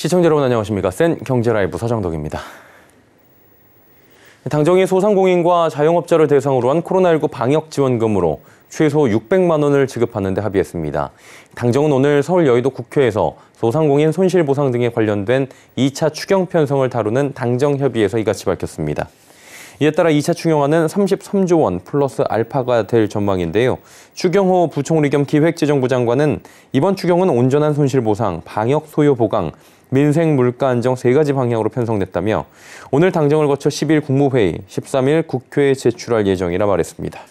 시청자 여러분 안녕하십니까. 센 경제라이브 서정덕입니다. 당정이 소상공인과 자영업자를 대상으로 한 코로나19 방역 지원금으로 최소 600만 원을 지급하는 데 합의했습니다. 당정은 오늘 서울 여의도 국회에서 소상공인 손실보상 등에 관련된 2차 추경 편성을 다루는 당정협의에서 이같이 밝혔습니다. 이에 따라 2차 추경안은 33조 원 플러스 알파가 될 전망인데요. 추경호 부총리 겸 기획재정부 장관은 이번 추경은 온전한 손실보상, 방역 소요 보강, 민생 물가 안정 세 가지 방향으로 편성됐다며 오늘 당정을 거쳐 10일 국무회의, 13일 국회에 제출할 예정이라 말했습니다.